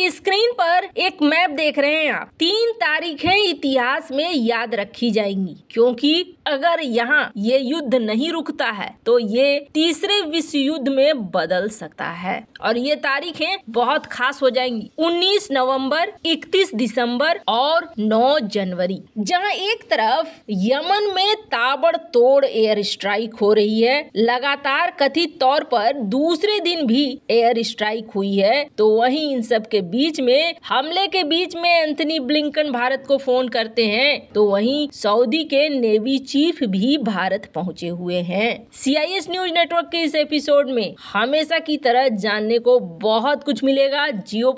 Screen पर एक map देख रहे हैं आप तीन तारीखें इतिहास में याद रखी जाएंगी क्योंकि अगर यहाँ ये युद्ध नहीं रुकता है तो ये तीसरे विश्व युद्ध में बदल सकता है और ये तारीखें बहुत खास हो जाएंगी 19 नवंबर 31 दिसंबर और 9 जनवरी जहाँ एक तरफ यमन में ताबड़तोड़ एयर स्ट्राइक हो रही है लगातार कथित तौर पर दूसरे दिन भी एयर स्ट्राइक हुई है तो वही इन सब के बीच में हमले के बीच में एंथनी ब्लिंकन भारत को फोन करते हैं तो वहीं सऊदी के नेवी चीफ भी भारत पहुंचे हुए हैं सीआईएस न्यूज नेटवर्क के इस एपिसोड में हमेशा की तरह जानने को बहुत कुछ मिलेगा जियो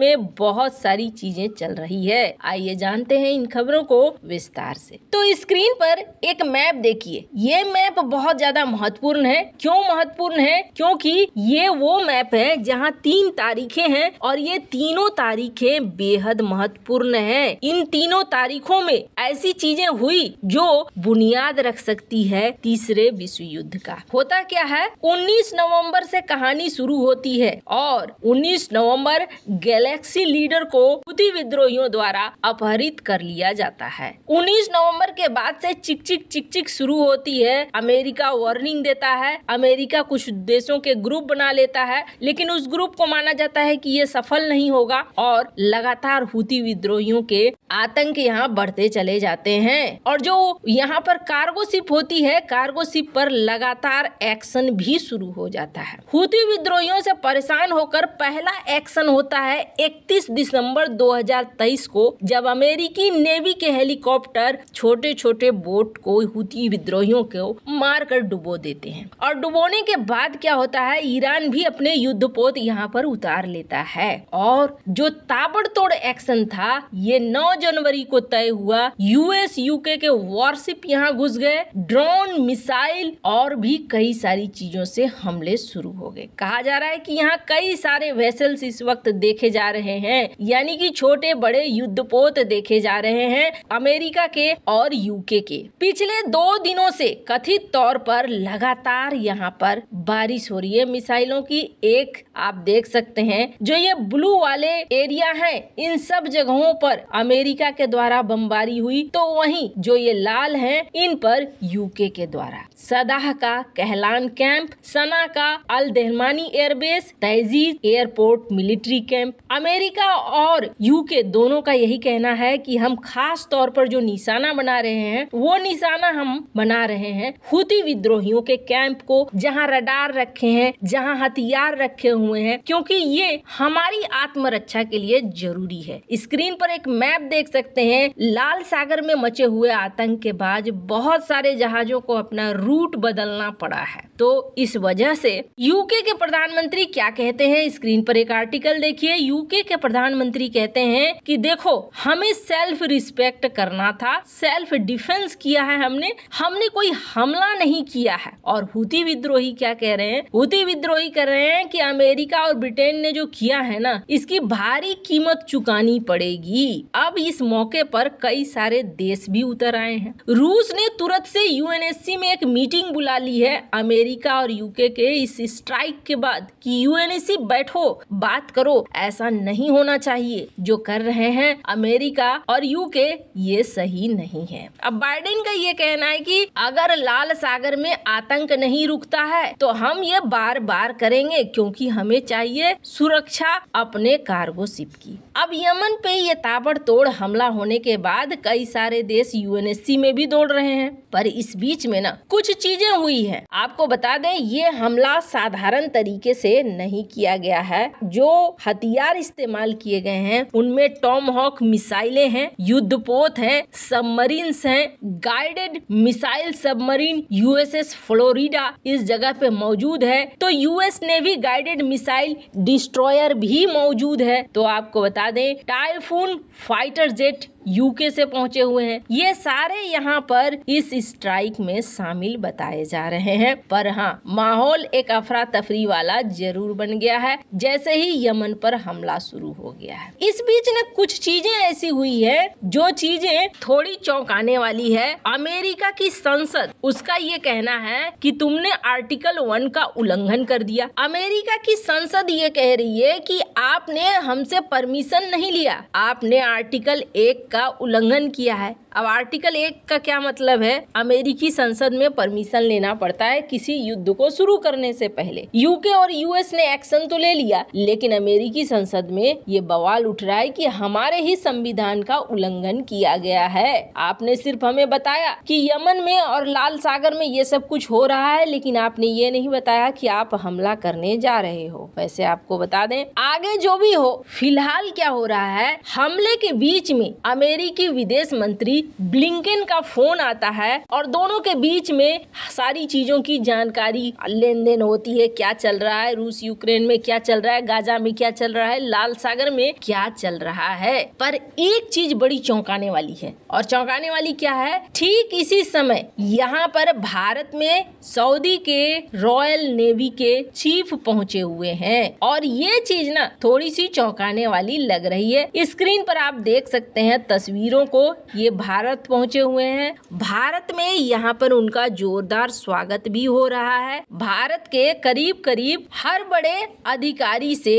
में बहुत सारी चीजें चल रही है आइए जानते हैं इन खबरों को विस्तार से तो स्क्रीन पर एक मैप देखिए ये मैप बहुत ज्यादा महत्वपूर्ण है क्यों महत्वपूर्ण है क्योंकि ये वो मैप है जहाँ तीन तारीखें हैं और ये तीनों तारीखें बेहद महत्वपूर्ण हैं। इन तीनों तारीखों में ऐसी चीजें हुई जो बुनियाद रख सकती है तीसरे विश्व युद्ध का होता क्या है 19 नवंबर से कहानी शुरू होती है और 19 नवंबर गैलेक्सी लीडर को खुदी विद्रोहियों द्वारा अपहरित कर लिया जाता है 19 नवंबर के बाद से चिक चिक चिक चिक शुरू होती है अमेरिका वार्निंग देता है अमेरिका कुछ देशों के ग्रुप बना लेता है लेकिन उस ग्रुप को माना जाता है कि ये सफल नहीं नहीं होगा और लगातार हुती विद्रोहियों के आतंक यहाँ बढ़ते चले जाते हैं और जो यहाँ पर कार्गो शिप होती है कार्गो शिप पर लगातार एक्शन भी शुरू हो जाता है हुती विद्रोहियों से परेशान होकर पहला एक्शन होता है 31 दिसंबर 2023 को जब अमेरिकी नेवी के हेलीकॉप्टर छोटे छोटे बोट को हुती विद्रोहियों को मारकर डुबो देते हैं और डुबोने के बाद क्या होता है ईरान भी अपने पोत यहाँ पर उतार लेता है और और जो ताबड़तोड़ एक्शन था ये 9 जनवरी को तय हुआ यूएस यूके के वॉरशिप यहाँ घुस गए ड्रोन मिसाइल और भी कई सारी चीजों से हमले शुरू हो गए कहा जा रहा है कि यहाँ कई सारे वेसल्स इस वक्त देखे जा रहे हैं यानी कि छोटे बड़े युद्धपोत देखे जा रहे हैं अमेरिका के और यूके के पिछले दो दिनों से कथित तौर पर लगातार यहाँ पर बारिश हो रही है मिसाइलों की एक आप देख सकते हैं जो ये ब्लू वाले एरिया है इन सब जगहों पर अमेरिका के द्वारा बमबारी हुई तो वहीं जो ये लाल हैं इन पर यूके के द्वारा सदाह का कहलान कैंप सना का अल दहमानी एयरबेस तहजीज एयरपोर्ट मिलिट्री कैंप अमेरिका और यूके दोनों का यही कहना है कि हम खास तौर पर जो निशाना बना रहे हैं वो निशाना हम बना रहे हैं हुती विद्रोहियों के कैंप को जहाँ रडार रखे हैं जहाँ हथियार रखे हुए हैं क्योंकि ये हमारी आत्मरक्षा के लिए जरूरी है स्क्रीन पर एक मैप देख सकते हैं लाल सागर में मचे हुए आतंक के बाद बहुत सारे जहाजों को अपना रूट बदलना पड़ा है तो इस वजह से यूके के प्रधानमंत्री क्या कहते हैं स्क्रीन पर एक आर्टिकल देखिए यूके के प्रधानमंत्री कहते हैं कि देखो हमें सेल्फ रिस्पेक्ट करना था सेल्फ डिफेंस किया है हमने हमने कोई हमला नहीं किया है और हुती विद्रोही क्या कह रहे हैं हुती विद्रोही कर रहे हैं कि अमेरिका और ब्रिटेन ने जो किया है ना इसकी भारी कीमत चुकानी पड़ेगी अब इस मौके पर कई सारे देश भी उतर आए हैं रूस ने तुरंत से यूएनएससी में एक मीटिंग बुला ली है अमेरिका और यूके के इस स्ट्राइक के बाद कि यूएनएससी बैठो बात करो ऐसा नहीं होना चाहिए जो कर रहे हैं अमेरिका और यूके ये सही नहीं है अब बाइडेन का ये कहना है कि अगर लाल सागर में आतंक नहीं रुकता है तो हम ये बार बार करेंगे क्योंकि हमें चाहिए सुरक्षा अपना अपने कार्गो शिप की अब यमन पे ये ताबड़तोड़ हमला होने के बाद कई सारे देश यूएनएससी में भी दौड़ रहे हैं पर इस बीच में ना कुछ चीजें हुई है आपको बता दें ये हमला साधारण तरीके से नहीं किया गया है जो हथियार इस्तेमाल किए गए हैं उनमें टॉम हॉक मिसाइलें हैं युद्धपोत हैं सबमरीन हैं guided missile submarine USS Florida इस जगह पे मौजूद है तो US navy guided missile destroyer भी मौजूद है तो आपको बता बता दें टाइफून फाइटर जेट यूके से पहुंचे हुए हैं ये सारे यहाँ पर इस स्ट्राइक में शामिल बताए जा रहे हैं पर हाँ माहौल एक अफरा तफरी वाला जरूर बन गया है जैसे ही यमन पर हमला शुरू हो गया है इस बीच न कुछ चीजें ऐसी हुई है जो चीजें थोड़ी चौंकाने वाली है अमेरिका की संसद उसका ये कहना है कि तुमने आर्टिकल वन का उल्लंघन कर दिया अमेरिका की संसद ये कह रही है कि आपने हमसे परमिशन नहीं लिया आपने आर्टिकल एक का का उल्लंघन किया है अब आर्टिकल एक का क्या मतलब है अमेरिकी संसद में परमिशन लेना पड़ता है किसी युद्ध को शुरू करने से पहले यूके और यूएस ने एक्शन तो ले लिया लेकिन अमेरिकी संसद में ये बवाल उठ रहा है कि हमारे ही संविधान का उल्लंघन किया गया है आपने सिर्फ हमें बताया कि यमन में और लाल सागर में ये सब कुछ हो रहा है लेकिन आपने ये नहीं बताया कि आप हमला करने जा रहे हो वैसे आपको बता दें आगे जो भी हो फिलहाल क्या हो रहा है हमले के बीच में अमेरिका अमेरिकी विदेश मंत्री ब्लिंकन का फोन आता है और दोनों के बीच में सारी चीजों की जानकारी लेन देन होती है क्या चल रहा है रूस यूक्रेन में क्या चल रहा है गाजा में क्या चल रहा है लाल सागर में क्या चल रहा है पर एक चीज बड़ी चौंकाने वाली है और चौंकाने वाली क्या है ठीक इसी समय यहाँ पर भारत में सऊदी के रॉयल नेवी के चीफ पहुंचे हुए हैं और ये चीज ना थोड़ी सी चौंकाने वाली लग रही है स्क्रीन पर आप देख सकते हैं तस्वीरों को ये भारत पहुंचे हुए हैं भारत में यहाँ पर उनका जोरदार स्वागत भी हो रहा है भारत के करीब करीब हर बड़े अधिकारी से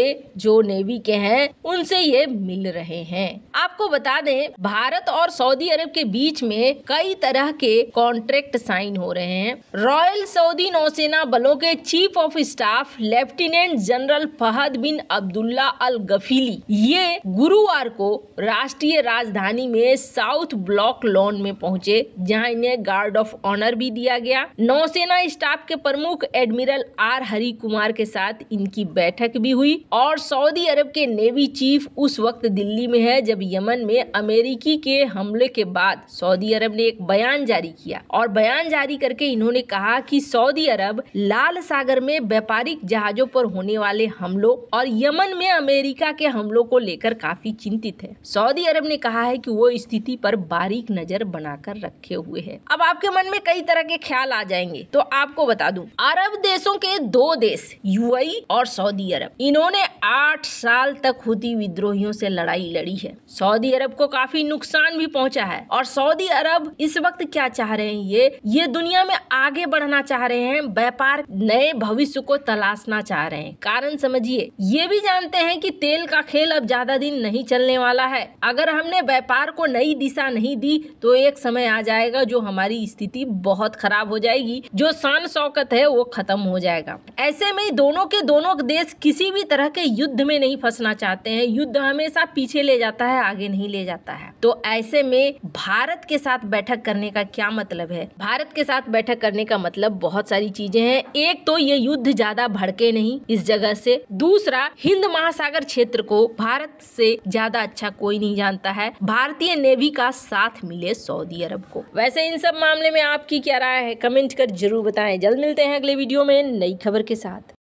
जो नेवी के हैं उनसे ये मिल रहे हैं आपको बता दें भारत और सऊदी अरब के बीच में कई तरह के कॉन्ट्रैक्ट साइन हो रहे हैं रॉयल सऊदी नौसेना बलों के chief of staff lieutenant general Fahd bin Abdullah al Ghofaili ये गुरुवार को राष्ट्रीय राजधानी राजधानी में साउथ ब्लॉक लॉन में पहुंचे जहां इन्हें गार्ड ऑफ ऑनर भी दिया गया नौसेना स्टाफ के प्रमुख एडमिरल आर हरि कुमार के साथ इनकी बैठक भी हुई और सऊदी अरब के नेवी चीफ उस वक्त दिल्ली में है जब यमन में अमेरिकी के हमले के बाद सऊदी अरब ने एक बयान जारी किया और बयान जारी करके इन्होंने कहा कि सऊदी अरब लाल सागर में व्यापारिक जहाजों पर होने वाले हमलों और यमन में अमेरिका के हमलों को लेकर काफी चिंतित है सऊदी अरब ने कहा है कि वो स्थिति पर बारीक नजर बनाकर रखे हुए है अब आपके मन में कई तरह के ख्याल आ जाएंगे तो आपको बता दूं अरब देशों के दो देश यूएई और सऊदी अरब इन्होंने आठ साल तक हुती विद्रोहियों से लड़ाई लड़ी है सऊदी अरब को काफी नुकसान भी पहुंचा है और सऊदी अरब इस वक्त क्या चाह रहे हैं ये ये दुनिया में आगे बढ़ना चाह रहे हैं व्यापार नए भविष्य को तलाशना चाह रहे हैं कारण समझिए ये भी जानते हैं कि तेल का खेल अब ज्यादा दिन नहीं चलने वाला है अगर हमने व्यापार को नई दिशा नहीं दी तो एक समय आ जाएगा जो हमारी स्थिति बहुत खराब हो जाएगी जो शान शौकत है वो खत्म हो जाएगा ऐसे में दोनों के दोनों देश किसी भी तरह के युद्ध में नहीं फंसना चाहते हैं युद्ध हमेशा पीछे ले जाता है आगे नहीं ले जाता है तो ऐसे में भारत के साथ बैठक करने का क्या मतलब है भारत के साथ बैठक करने का मतलब बहुत सारी चीजें हैं एक तो ये युद्ध ज्यादा भड़के नहीं इस जगह से दूसरा हिंद महासागर क्षेत्र को भारत से ज्यादा अच्छा कोई नहीं जानता है भारतीय नेवी का साथ मिले सऊदी अरब को वैसे इन सब मामले में आपकी क्या राय है कमेंट कर जरूर बताएं जल्द मिलते हैं अगले वीडियो में नई खबर के साथ